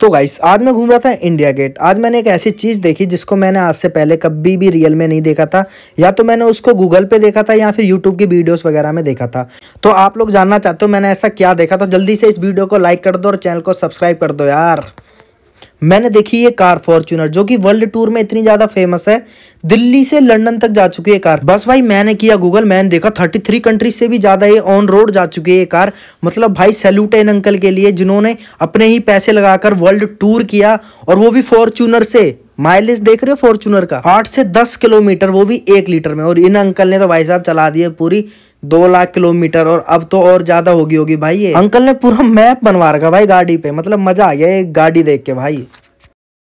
तो गाइस आज मैं घूम रहा था इंडिया गेट आज मैंने एक ऐसी चीज़ देखी जिसको मैंने आज से पहले कभी भी रियल में नहीं देखा था या तो मैंने उसको गूगल पे देखा था या फिर यूट्यूब की वीडियोस वगैरह में देखा था तो आप लोग जानना चाहते हो मैंने ऐसा क्या देखा था जल्दी से इस वीडियो को लाइक कर दो और चैनल को सब्सक्राइब कर दो यार मैंने देखी ये कार फॉर्च्यूनर जो कि वर्ल्ड टूर में इतनी ज्यादा फेमस है दिल्ली से लंदन तक जा चुकी है कार बस भाई मैंने किया गूगल मैंने देखा 33 कंट्री से भी ज्यादा ये ऑन रोड जा चुकी है ये कार मतलब भाई सैल्यूट है इन अंकल के लिए जिन्होंने अपने ही पैसे लगाकर वर्ल्ड टूर किया और वो भी फॉर्च्यूनर से माइलेज देख रहे हो फॉर्चुनर का आठ से दस किलोमीटर वो भी एक लीटर में और इन अंकल ने तो भाई साहब चला दिए पूरी दो लाख किलोमीटर और अब तो और ज्यादा होगी होगी भाई ये अंकल ने पूरा मैप बनवा रखा भाई गाड़ी पे मतलब मजा आ गया गाड़ी देख के भाई